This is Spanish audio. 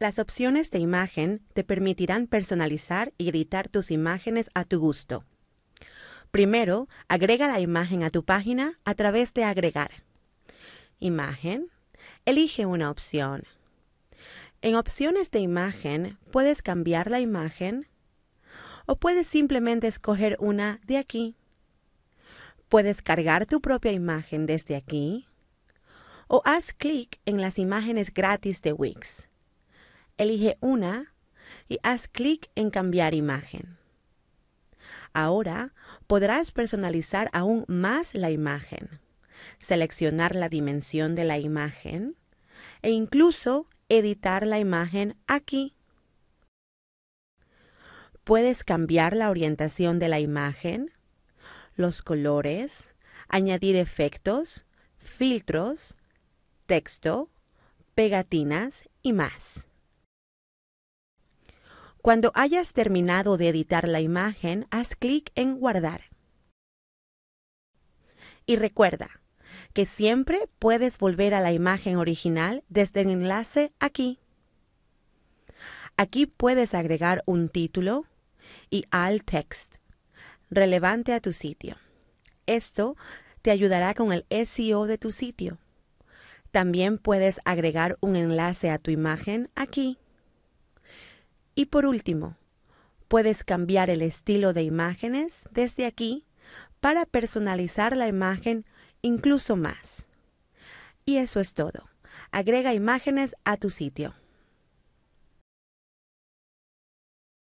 Las opciones de imagen te permitirán personalizar y editar tus imágenes a tu gusto. Primero, agrega la imagen a tu página a través de agregar. Imagen. Elige una opción. En opciones de imagen puedes cambiar la imagen o puedes simplemente escoger una de aquí. Puedes cargar tu propia imagen desde aquí o haz clic en las imágenes gratis de Wix elige una y haz clic en cambiar imagen. Ahora podrás personalizar aún más la imagen, seleccionar la dimensión de la imagen e incluso editar la imagen aquí. Puedes cambiar la orientación de la imagen, los colores, añadir efectos, filtros, texto, pegatinas y más. Cuando hayas terminado de editar la imagen, haz clic en Guardar. Y recuerda que siempre puedes volver a la imagen original desde el enlace aquí. Aquí puedes agregar un título y alt text relevante a tu sitio. Esto te ayudará con el SEO de tu sitio. También puedes agregar un enlace a tu imagen aquí. Y por último, puedes cambiar el estilo de imágenes desde aquí para personalizar la imagen incluso más. Y eso es todo. Agrega imágenes a tu sitio.